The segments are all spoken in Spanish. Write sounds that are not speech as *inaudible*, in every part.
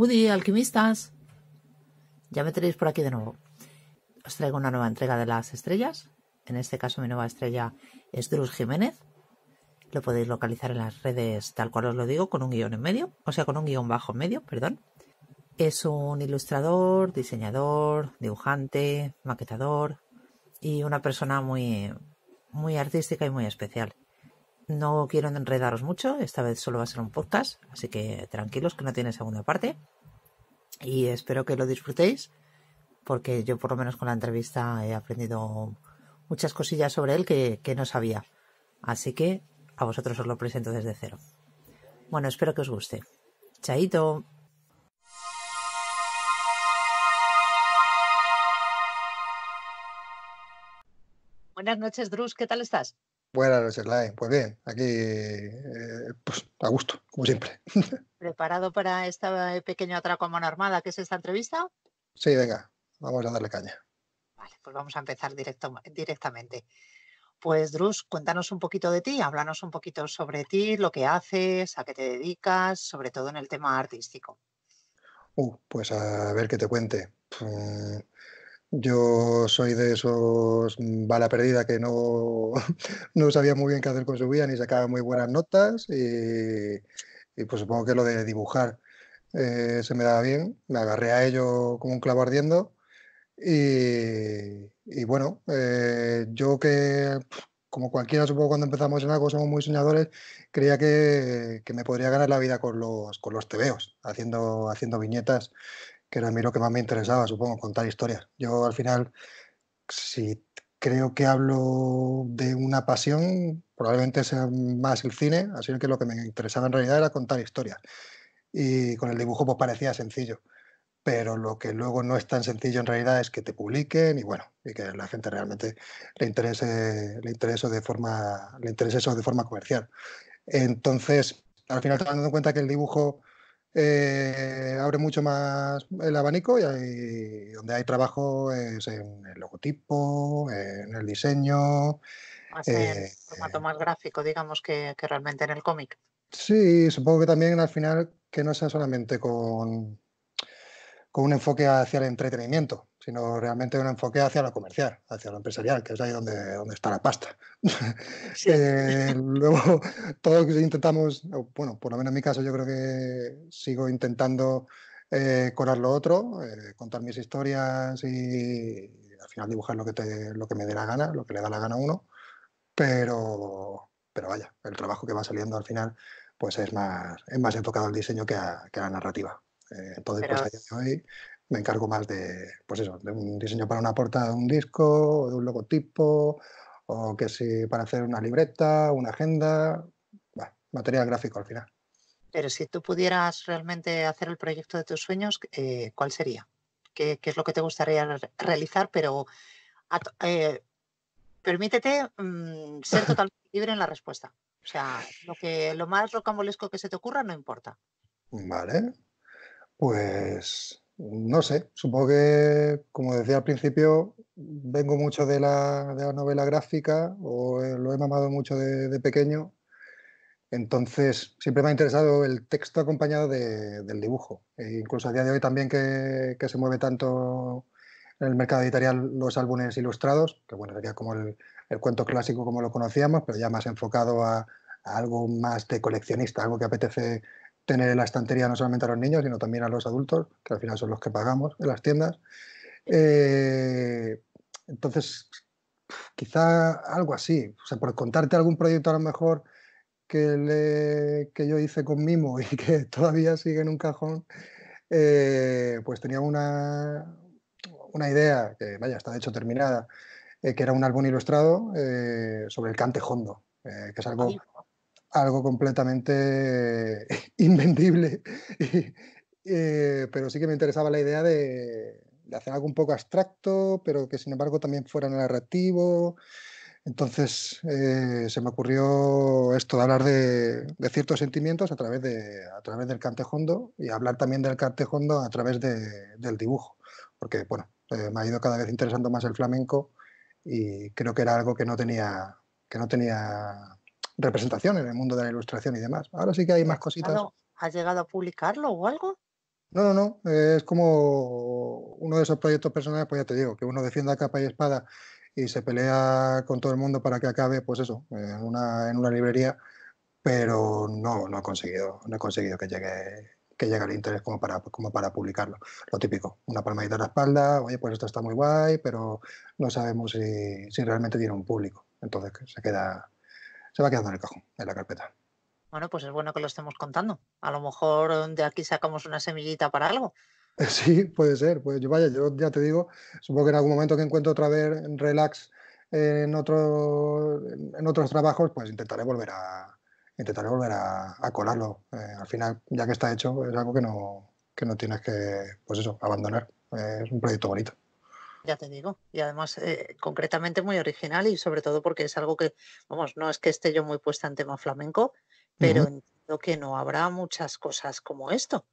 Moody, alquimistas. Ya me tenéis por aquí de nuevo. Os traigo una nueva entrega de las estrellas. En este caso mi nueva estrella es Drus Jiménez. Lo podéis localizar en las redes tal cual os lo digo, con un guión en medio, o sea, con un guión bajo en medio, perdón. Es un ilustrador, diseñador, dibujante, maquetador y una persona muy, muy artística y muy especial no quiero enredaros mucho, esta vez solo va a ser un podcast, así que tranquilos que no tiene segunda parte. Y espero que lo disfrutéis, porque yo por lo menos con la entrevista he aprendido muchas cosillas sobre él que, que no sabía. Así que a vosotros os lo presento desde cero. Bueno, espero que os guste. Chaito. Buenas noches, Drus, ¿qué tal estás? Buenas noches, Pues bien, aquí eh, pues, a gusto, como siempre. *laughs* ¿Preparado para esta eh, pequeño atraco a mano armada que es esta entrevista? Sí, venga, vamos a darle caña. Vale, pues vamos a empezar directo, directamente. Pues, Drus, cuéntanos un poquito de ti, háblanos un poquito sobre ti, lo que haces, a qué te dedicas, sobre todo en el tema artístico. Uh, pues a ver qué te cuente. Mm, yo soy de esos mm, bala perdida que no, *laughs* no sabía muy bien qué hacer con su vida ni sacaba muy buenas notas y, pues supongo que lo de dibujar eh, se me daba bien. Me agarré a ello como un clavo ardiendo y, bueno, eh, yo que como cualquiera supongo cuando empezamos en algo somos muy soñadores, creía que, me podría ganar la vida con los, con tebeos, haciendo viñetas que era a lo que más me interesaba, supongo, contar historias. Yo al final, si creo que hablo de una pasión, probablemente sea más el cine, así que lo que me interesaba en realidad era contar historias. Y con el dibujo pues parecía sencillo, pero lo que luego no es tan sencillo en realidad es que te publiquen y bueno, y que a la gente realmente le interese, le interese, de forma, le interese eso de forma comercial. Entonces, al final, dando en cuenta que el dibujo eh, abre mucho más el abanico y donde hay trabajo es en el logotipo, en el diseño. Más en formato eh, más gráfico, digamos, que, que realmente en el cómic. Sí, supongo que también al final que no sea solamente con, con un enfoque hacia el entretenimiento, sino realmente un enfoque hacia lo comercial, hacia lo empresarial, que es ahí donde, donde está la pasta. Luego, *laughs* eh, luego, que intentamos, bueno, por lo menos en mi caso yo creo que sigo intentando eh, colar lo otro, eh, contar mis historias y, al final dibujar lo que, te, lo que me dé la gana, lo que le da la gana a uno, pero, pero vaya, el trabajo que va saliendo al final pues es más, es más enfocado al diseño que a, que a la narrativa. Eh, entonces, pues hoy me encargo más de, pues eso, de un diseño para una portada de un disco, de un logotipo, o que si para hacer una libreta, una agenda, material gráfico al final. Pero si tú pudieras realmente hacer el proyecto de tus sueños, eh, ¿cuál sería? ¿Qué, es lo que te gustaría realizar? Pero eh, permítete mm, ser *laughs* totalmente libre en la respuesta. O sea, lo, que, lo más rocambolesco que se te ocurra no importa. Vale. Pues no sé, supongo que, como decía al principio, vengo mucho de la, de la novela gráfica o eh, lo he mamado mucho de, pequeño. Entonces, siempre me ha interesado el texto acompañado del dibujo. E incluso a día de hoy también que, se mueve tanto en el mercado editorial los álbumes ilustrados, que bueno, sería como el, cuento clásico como lo conocíamos, pero ya más enfocado a algo más de coleccionista, algo que apetece tener en la estantería no solamente a los niños, sino también a los adultos, que al final son los que pagamos en las tiendas. Eh, entonces, quizá algo así. por contarte algún proyecto a lo mejor que, yo hice con Mimo *laughs* y que todavía sigue en un cajón, eh, pues tenía una, una idea, que vaya, está de hecho terminada, eh, que era un álbum ilustrado sobre el cante hondo, que es algo algo completamente *laughs* invendible, eh, pero sí que me interesaba la idea de, hacer algo un poco abstracto, pero que sin embargo también fuera narrativo. Entonces eh, se me ocurrió esto de hablar de, ciertos sentimientos a través, de, a través del cantejondo y hablar también del cantejondo a través del dibujo, porque bueno, eh, me ha ido cada vez interesando más el flamenco y creo que era algo que no tenía, que no tenía representación en el mundo de la ilustración y demás. Ahora sí que hay más cositas. ¿Has llegado a publicarlo o algo? No, no, no. Es como uno de esos proyectos personales, pues ya te digo, que uno defienda capa y espada y se pelea con todo el mundo para que acabe, pues eso, en una, en una librería, pero no, no ha conseguido, no he conseguido que llegue que llegue el interés como para, como para publicarlo. Lo típico, una palmadita a la espalda, oye, pues esto está muy guay, pero no sabemos si, si realmente tiene un público. Entonces se queda, se va quedando en el cajón, en la carpeta. Bueno, pues es bueno que lo estemos contando. A lo mejor de aquí sacamos una semillita para algo. *laughs* Sí, puede ser. Pues yo vaya, yo ya te digo, supongo que en algún momento que encuentro otra vez relax eh, en, otro, en otros trabajos, pues intentaré volver a intentaré volver a, colarlo. Eh, al final, ya que está hecho, es algo que no, que no tienes que, pues eso, abandonar. Eh, es un proyecto bonito. Ya te digo, y además eh, concretamente muy original y sobre todo porque es algo que, vamos, no es que esté yo muy puesta en tema flamenco, pero entiendo que no habrá muchas cosas como esto.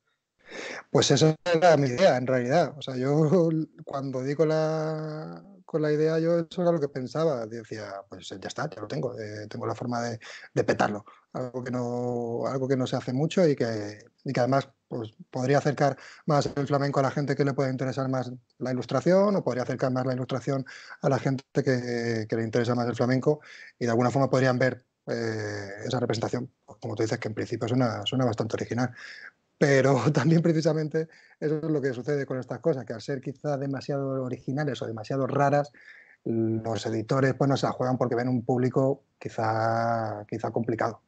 Pues eso era mi idea, en realidad. O sea, yo *laughs* cuando digo con la, con la idea, yo eso era lo que pensaba. Decía, pues ya está, ya lo tengo, eh, tengo la forma de, petarlo. Algo que, no, algo que no se hace mucho y que, y que además pues, podría acercar más el flamenco a la gente que le pueda interesar más la ilustración o podría acercar más la ilustración a la gente que, le interesa más el flamenco y de alguna forma podrían ver eh, esa representación, pues, como tú dices, que en principio suena, bastante original. Pero *laughs* también precisamente eso es lo que sucede con estas cosas, que al ser quizá demasiado originales o demasiado raras, los editores pues no se la juegan porque ven un público quizá, quizá complicado.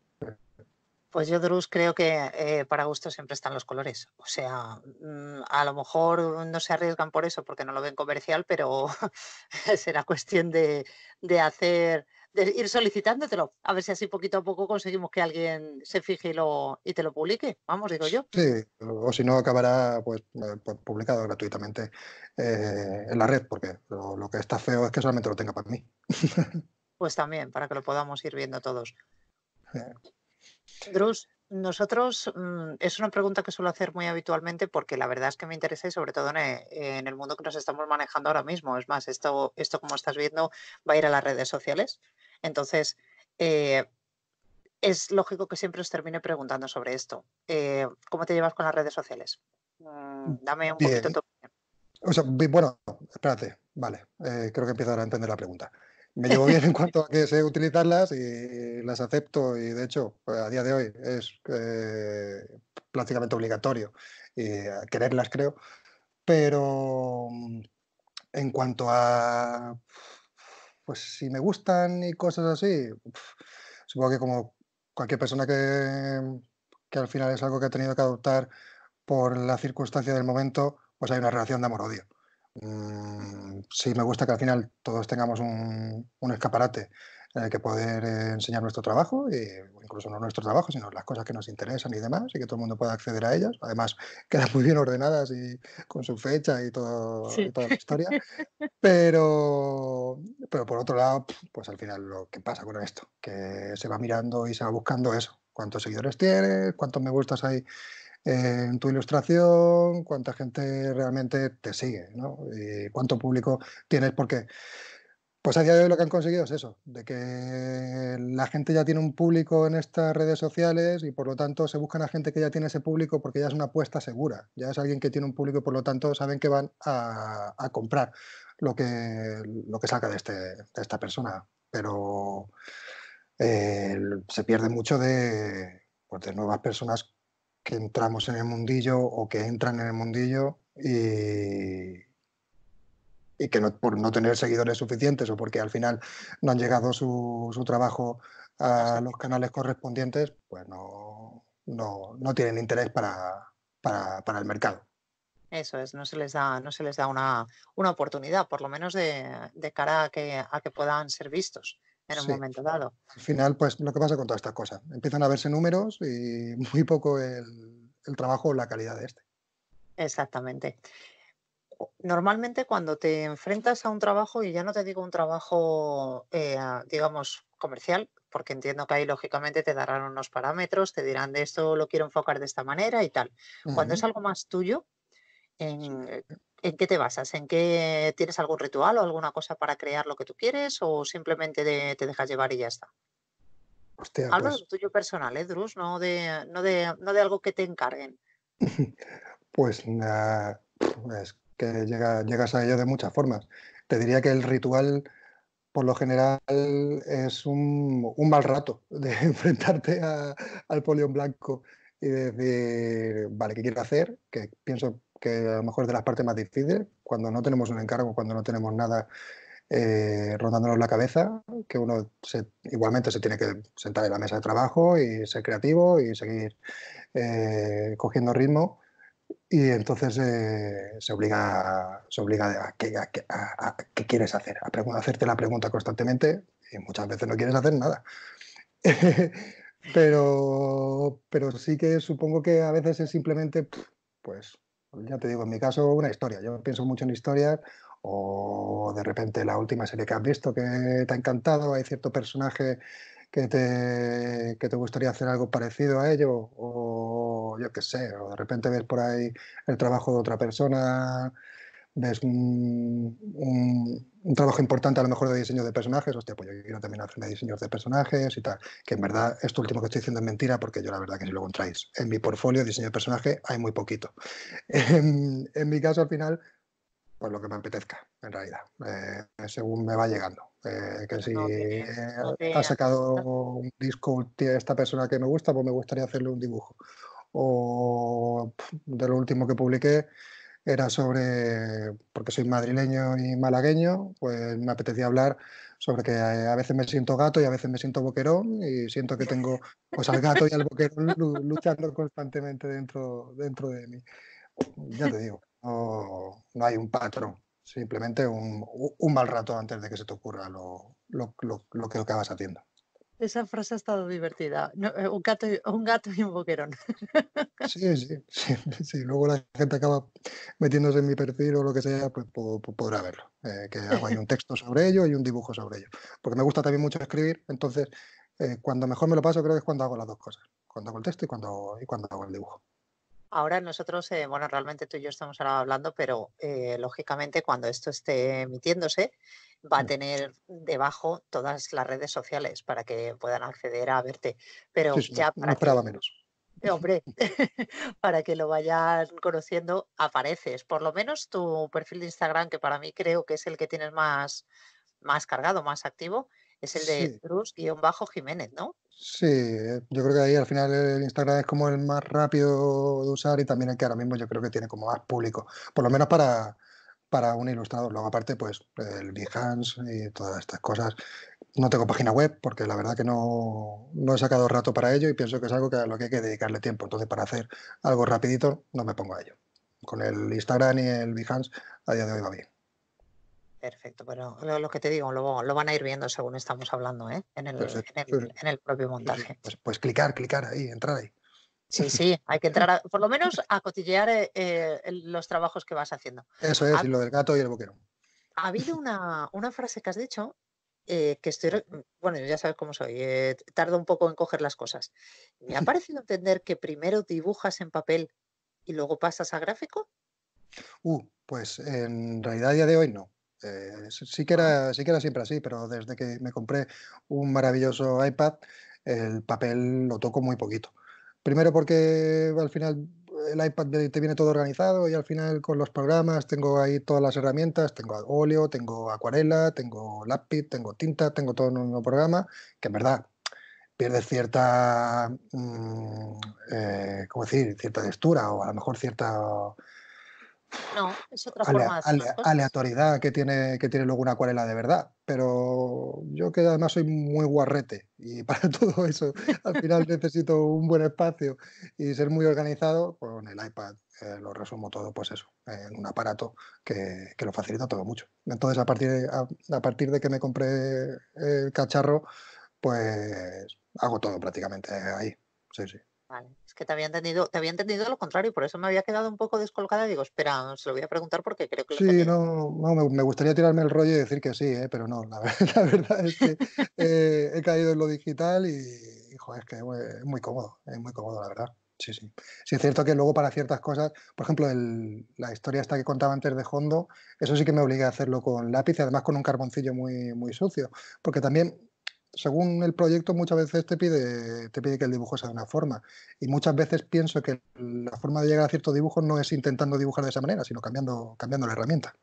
Pues yo, Drus, creo que eh, para gusto siempre están los colores. O sea, mm, a lo mejor no se arriesgan por eso porque no lo ven comercial, pero *laughs* será cuestión de, de hacer, de ir solicitándotelo. A ver si así poquito a poco conseguimos que alguien se fije y, lo, y te lo publique. Vamos, digo yo. Sí, o si no, acabará pues, eh, pues publicado gratuitamente eh, en la red, porque lo, que está feo es que solamente lo tenga para mí. *laughs* pues también, para que lo podamos ir viendo todos. Drus, nosotros, mm, es una pregunta que suelo hacer muy habitualmente porque la verdad es que me interesa y sobre todo e, en, el mundo que nos estamos manejando ahora mismo. Es más, esto, esto como estás viendo, va a ir a las redes sociales. Entonces, eh, es lógico que siempre os termine preguntando sobre esto. Eh, ¿Cómo te llevas con las redes sociales? Mm, mm, dame un poquito tu opinión. bueno, espérate, vale, eh, creo que empiezo a entender la pregunta me llevo bien en *laughs* cuanto a que sé utilizarlas y las acepto y de hecho pues, a día de hoy es eh, prácticamente obligatorio y eh, quererlas creo. Pero mm, en cuanto a, pues si me gustan y cosas así, supongo que como cualquier persona que, que al final es algo que ha tenido que adoptar por la circunstancia del momento, pues hay una relación de amor-odio. Mm, sí, me gusta que al final todos tengamos un, escaparate en el que poder eh, enseñar nuestro trabajo, e incluso no nuestro trabajo, sino las cosas que nos interesan y demás, y que todo el mundo pueda acceder a ellas. Además, *laughs* quedan muy bien ordenadas y con su fecha y, toda la historia. *laughs* Pero, pero por otro lado, pues al final lo que pasa con esto, que se va mirando y se va buscando eso. ¿Cuántos seguidores tienes? ¿Cuántos me gustas hay en tu ilustración, cuánta gente realmente te sigue, ¿no? Y cuánto público tienes, porque pues a día de hoy lo que han conseguido es eso, de que la gente ya tiene un público en estas redes sociales y por lo tanto se buscan a gente que ya tiene ese público porque ya es una apuesta segura, ya es alguien que tiene un público y por lo tanto saben que van a, comprar lo que, lo que saca este, de, esta persona. Pero eh, se pierde mucho de, pues, de nuevas personas que entramos en el mundillo o que entran en el mundillo y, que por no tener seguidores suficientes o porque al final no han llegado su, su trabajo a los canales correspondientes, pues no, tienen interés para, el mercado. Eso es, no se les da, no se les da una, oportunidad, por lo menos de, cara a que puedan ser vistos en un momento dado. Al final, pues lo que pasa con todas estas cosas, empiezan a verse números y *laughs* muy poco el, trabajo o la calidad de este. Exactamente. Normalmente cuando te enfrentas a un trabajo, y ya no te digo un trabajo, eh, digamos, comercial, porque entiendo que ahí lógicamente te darán unos parámetros, te dirán de esto lo quiero enfocar de esta manera y tal. Cuando es algo más tuyo, en, eh, ¿En qué te basas? ¿En qué tienes algún ritual o alguna cosa para crear lo que tú quieres o simplemente te dejas llevar y ya está? Hablo de pues tuyo personal, ¿eh, Drus? No de, no de, algo que te encarguen. *laughs* pues es que llegas a ello de muchas formas. Te diría que el ritual, por lo general, es un, mal rato de *laughs* enfrentarte al polión blanco y decir, vale, ¿qué quiero hacer? Que pienso que a lo mejor es de las partes más difíciles, cuando no tenemos un encargo, cuando no tenemos nada eh, rondándonos la cabeza, que uno se, igualmente se tiene que sentar en la mesa de trabajo y ser creativo y seguir eh, cogiendo ritmo. Y entonces eh, se obliga, se obliga a, qué, quieres hacer, a hacerte la pregunta constantemente y muchas veces no quieres hacer nada. *laughs* pero, pero sí que supongo que a veces es simplemente, pues, pues ya te digo, en mi caso, una historia. Yo pienso mucho en historias o de repente la última serie que has visto que te ha encantado, hay cierto personaje que te, te gustaría hacer algo parecido a ello, o yo qué sé, o de repente ver por ahí el trabajo de otra persona es un, un, trabajo importante a lo mejor de diseño de personajes, hostia, pues yo quiero también hacerme diseños de personajes y tal, que en verdad esto último que estoy diciendo es mentira porque yo la verdad que si lo encontráis en mi portfolio diseño de personaje hay muy poquito. *laughs* En, mi caso al final, pues lo que me apetezca en realidad, eh, según me va llegando. Eh, que pues si eh, ha sacado un disco esta persona que me gusta, pues me gustaría hacerle un dibujo. O de lo último que publiqué, era sobre, porque soy madrileño y malagueño, pues me apetecía hablar sobre que eh, a veces me siento gato y a veces me siento boquerón y siento que tengo pues al gato y al boquerón luchando constantemente dentro, dentro de mí. Ya te digo, no, hay un patrón, simplemente un, un, mal rato antes de que se te ocurra lo, lo, lo, lo que acabas haciendo. Esa frase ha estado divertida. Eh, un, gato y, un gato y un boquerón. Sí, sí, *laughs* sí, Luego la gente acaba metiéndose en mi perfil o lo que sea, pues podrá verlo. Eh, que hago un texto sobre ello y un dibujo sobre ello. Porque me gusta también mucho escribir, entonces eh, cuando mejor me lo paso creo que es cuando hago las dos cosas. Cuando hago el texto y cuando, hago, y cuando hago el dibujo. Ahora nosotros, bueno, realmente tú y yo estamos ahora hablando, pero lógicamente cuando esto esté emitiéndose, va a tener debajo todas las redes sociales para que puedan acceder a verte. Pero ya para no menos. Eh, hombre, *laughs* para que lo vayan conociendo, apareces. Por lo menos tu perfil de Instagram, que para mí creo que es el que tienes más, más cargado, más activo, es el de sí. jiménez ¿no? Sí, eh, yo creo que ahí al final el Instagram es como el más rápido de usar y también el que ahora mismo yo creo que tiene como más público, por lo menos para, para un ilustrador. Luego, aparte, pues el Behance y todas estas cosas. No tengo página web porque la verdad que no, he sacado rato para ello y pienso que es algo que a lo que hay que dedicarle tiempo. Entonces, para hacer algo rapidito, no me pongo a ello. Con el Instagram y el Behance, a día de hoy va bien. Perfecto, pero lo, que te digo, lo, lo, van a ir viendo según estamos hablando ¿eh? en, el, pues, propio pues, montaje. Pues, pues clicar, clicar ahí, entrar ahí. Sí, *laughs* sí, hay que entrar por lo menos a cotillear eh, eh, los trabajos que vas haciendo. Eso es, lo del gato y el boquero. Ha habido una, frase que has dicho eh, que estoy, bueno, ya sabes cómo soy, tarda tardo un poco en coger las cosas. ¿Me ha *laughs* parecido entender que primero dibujas en papel y luego pasas a gráfico? Uh, pues en realidad a día de hoy no. sí, que ah. sí que era siempre así, pero desde que me compré un maravilloso iPad, el papel lo toco muy poquito. Primero porque al final el iPad te viene todo organizado y al final con los programas tengo ahí todas las herramientas, tengo óleo, tengo acuarela, tengo lápiz, tengo tinta, tengo todo en un programa, que en verdad pierde cierta, mm, eh, ¿cómo decir?, cierta textura o a lo mejor cierta no, es otra forma Aleatoriedad que tiene, que tiene luego una acuarela de verdad. Pero yo que además soy muy guarrete y *laughs* para todo eso al final necesito un buen espacio y ser muy organizado con el iPad. Eh, lo resumo todo, pues eso, en un aparato que, lo facilita todo mucho. Entonces, a partir, a partir de que me compré el cacharro, pues hago todo prácticamente ahí. Sí, sí. Vale, es que te había entendido, te había entendido lo contrario, por eso me había quedado un poco descolgada. Digo, espera, se lo voy a preguntar porque creo que. Lo sí, no, me, gustaría tirarme el rollo y decir que sí, ¿eh? pero no, *laughs* la, verdad es que eh, he caído en lo digital y, joder, es que es muy cómodo, es muy cómodo, la verdad. Sí, sí. Sí, es cierto que luego para ciertas cosas, por ejemplo, el, la historia esta que contaba antes de Hondo, eso sí que me obligué a hacerlo con lápiz y además con un carboncillo muy, muy sucio, porque también según el proyecto, muchas veces te pide, te pide que el dibujo sea de una forma. Y muchas veces pienso que la forma de llegar a ciertos dibujos no es intentando dibujar de esa manera, sino cambiando, cambiando la herramienta.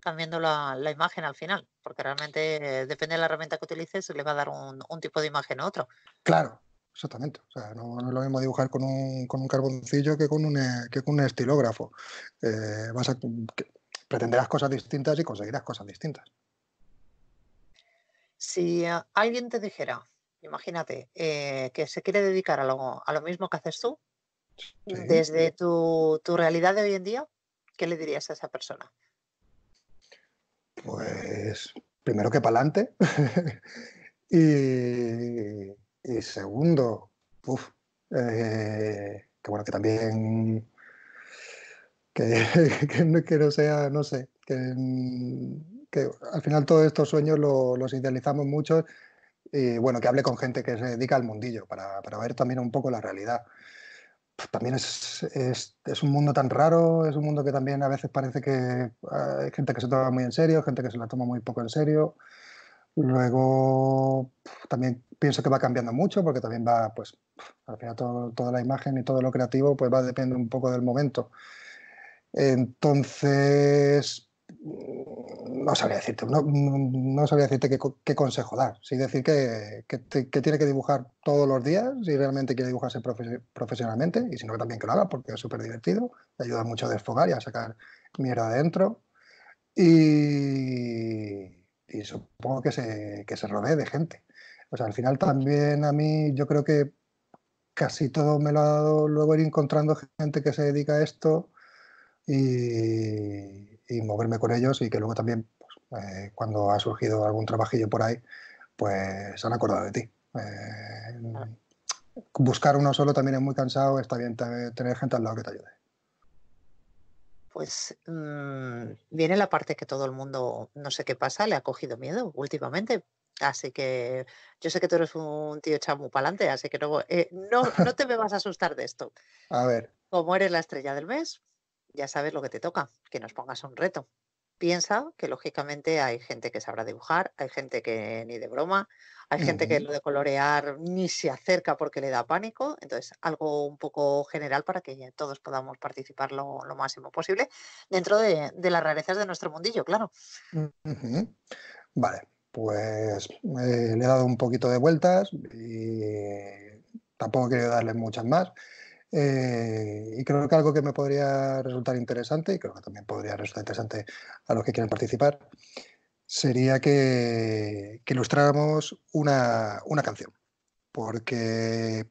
Cambiando la, imagen al final, porque realmente eh, depende de la herramienta que utilices, le va a dar un, tipo de imagen a otro. Claro, exactamente. O sea, no, es lo mismo dibujar con un, carboncillo que con un, eh, que con un estilógrafo. Eh, vas a, pretenderás cosas distintas y conseguirás cosas distintas. Si ah, alguien te dijera, imagínate, eh, que se quiere dedicar a lo, a lo mismo que haces tú, desde tu, realidad de hoy en día, ¿qué le dirías a esa persona? Pues primero que pa'lante *laughs* y, y, segundo, eh, que bueno, que también *laughs* que, no, sea, no sé, que que al final todos estos sueños los idealizamos mucho y bueno, que hable con gente que se dedica al mundillo para, para ver también un poco la realidad. Pues también es, es, es, un mundo tan raro, es un mundo que también a veces parece que ah, hay gente que se toma muy en serio, gente que se la toma muy poco en serio. Luego también pienso que va cambiando mucho porque también va, pues, al final toda la imagen y todo lo creativo pues va dependiendo un poco del momento. Entonces, Mm, no sabría decirte, no, mm, no decirte qué, consejo dar. Sí decir que, tiene que dibujar todos los días si realmente quiere dibujarse profesionalmente y si no, también que lo haga porque es súper divertido, le ayuda mucho a desfogar y a sacar mierda adentro. Y, y, supongo que se, que se rodee de gente. O sea, al final también a mí yo creo que casi todo me lo ha dado luego ir encontrando gente que se dedica a esto y y moverme con ellos y que luego también, pues, eh, cuando ha surgido algún trabajillo por ahí, pues se han acordado de ti. Ah. Eh, buscar uno solo también es muy cansado, está bien tener gente al lado que te ayude. Pues mm, viene la parte que todo el mundo, no sé qué pasa, le ha cogido miedo últimamente, Así que yo sé que tú eres un tío chamu pa'lante, así que no, eh, no, no, te me vas a asustar de esto. *laughs* A ver. Como eres la estrella del mes, ya sabes lo que te toca, que nos pongas un reto. Piensa que lógicamente hay gente que sabrá dibujar, hay gente que ni de broma, hay gente que lo de colorear ni se acerca porque le da pánico, entonces algo un poco general para que todos podamos participar lo, máximo posible dentro de, las rarezas de nuestro mundillo, claro. Vale, pues eh, le he dado un poquito de vueltas y tampoco quiero darle muchas más. Eh, y creo que algo que me podría resultar interesante, y creo que también podría resultar interesante a los que quieran participar, sería que, ilustráramos una, canción, porque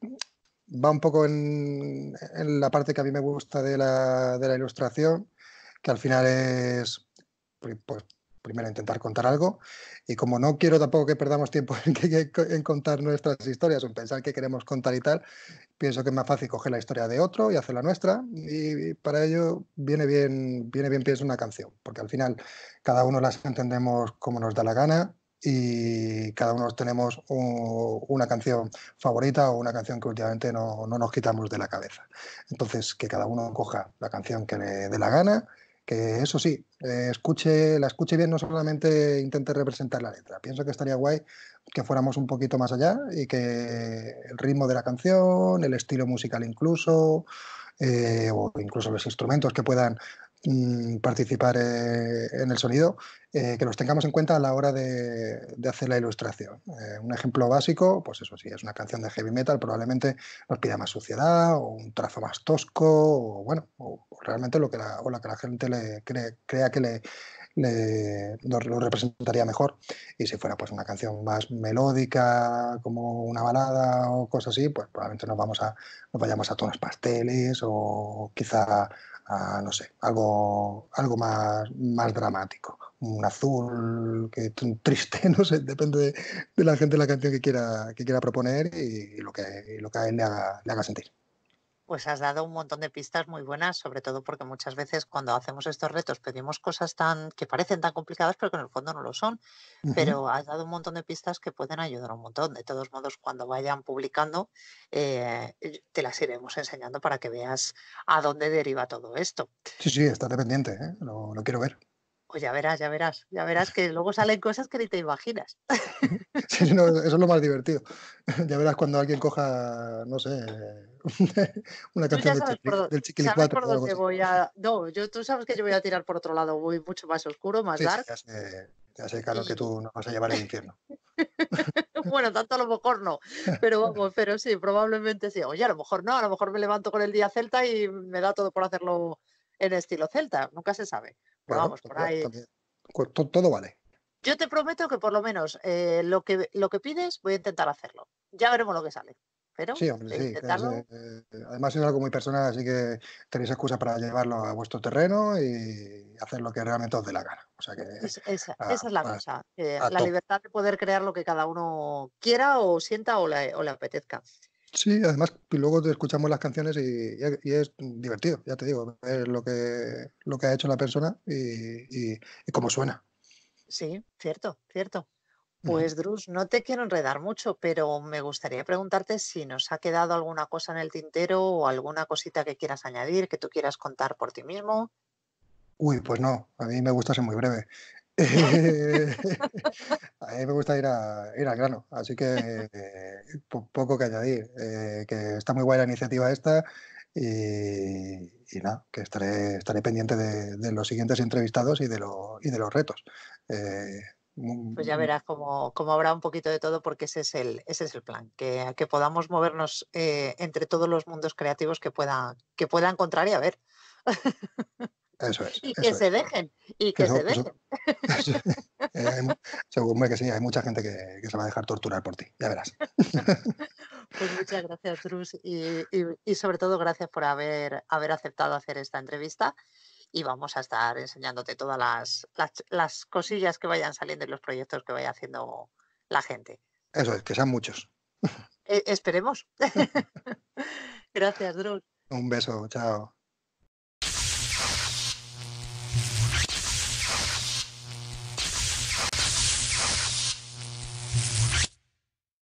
va un poco en, la parte que a mí me gusta de la, ilustración, que al final es pues, primero intentar contar algo y como no quiero tampoco que perdamos tiempo *laughs* en, contar nuestras historias o pensar qué queremos contar y tal, pienso que es más fácil coger la historia de otro y hacer la nuestra y, para ello viene bien, viene bien pienso una canción, porque al final cada uno las entendemos como nos da la gana y cada uno tenemos una canción favorita o una canción que últimamente no, no nos quitamos de la cabeza. Entonces, que cada uno coja la canción que le dé la gana eso sí, eh, escuche, la escuche bien, no solamente intente representar la letra. Pienso que estaría guay que fuéramos un poquito más allá y que el ritmo de la canción, el estilo musical incluso, eh, o incluso los instrumentos que puedan Mm, participar eh, en el sonido, eh, que los tengamos en cuenta a la hora de, hacer la ilustración. Eh, un ejemplo básico, pues eso sí, es una canción de heavy metal, probablemente nos pida más suciedad o un trazo más tosco, o bueno, o, realmente lo que la, o la que la gente le cree, crea que le, lo, representaría mejor. Y si fuera pues una canción más melódica, como una balada o cosas así, pues probablemente nos vamos a nos vayamos a tonos pasteles o quizá no sé, algo, algo más, más dramático. Un azul, que, triste, *laughs* no sé, depende de, la gente la canción que quiera, que quiera proponer y, lo que, lo que a él haga, le haga sentir pues has dado un montón de pistas muy buenas, sobre todo porque muchas veces cuando hacemos estos retos pedimos cosas tan que parecen tan complicadas, pero que en el fondo no lo son. Pero has dado un montón de pistas que pueden ayudar un montón. De todos modos, cuando vayan publicando, eh, te las iremos enseñando para que veas a dónde deriva todo esto. Sí, sí, está pendiente, ¿eh? lo quiero ver. Pues ya verás, ya verás, ya verás *laughs* que luego salen cosas que ni te imaginas. *laughs* Sí, no, eso es lo más divertido. *laughs* Ya verás cuando alguien coja, no sé, una canción del del Chiquili Por dónde voy a... No, yo, tú sabes que yo voy a tirar por otro lado, voy mucho más oscuro, más sí, dark. ya sé, ya que tú nos vas a llevar al infierno. bueno, tanto a lo mejor no, pero vamos, pero sí, probablemente sí. Oye, a lo mejor no, a lo mejor me levanto con el día celta y me da todo por hacerlo en estilo celta, nunca se sabe. Pero vamos, pues por ahí. Todo vale. Yo te prometo que por lo menos eh, lo, que, lo que pides voy a intentar hacerlo. Ya veremos lo que sale. Pero sí, hombre, sí. Eh, eh, además es algo muy personal, así que tenéis excusa para llevarlo a vuestro terreno y hacer lo que realmente os dé la gana. esa, es la cosa, la libertad de poder crear lo que cada uno quiera o sienta o le, o le apetezca. Sí, además luego escuchamos las canciones y, es divertido, ya te digo, ver lo que, lo que ha hecho la persona y, y cómo suena. Sí, cierto, cierto. Pues, Drus, no te quiero enredar mucho, pero me gustaría preguntarte si nos ha quedado alguna cosa en el tintero o alguna cosita que quieras añadir, que tú quieras contar por ti mismo. Uy, pues no, a mí me gusta ser muy breve. *laughs* a mí me gusta ir, a, ir al grano, así que poco que añadir. Eh, que está muy buena la iniciativa esta y, nada, que estaré, estaré pendiente de, los siguientes entrevistados y de, y de los retos. Eh, pues ya verás cómo, cómo, habrá un poquito de todo, porque ese es el, ese es el plan, que, que podamos movernos eh, entre todos los mundos creativos que pueda, que pueda encontrar y a ver. *laughs* Eso es. Y que se dejen, y que se dejen. *laughs* Eh, según me que sí, hay mucha gente que, se va a dejar torturar por ti, ya verás. *laughs* Pues muchas gracias, Drus, y, sobre todo gracias por haber, haber aceptado hacer esta entrevista y vamos a estar enseñándote todas las, cosillas que vayan saliendo y los proyectos que vaya haciendo la gente. Eso es, que sean muchos. E, esperemos. *laughs* gracias, Drus. Un beso, chao.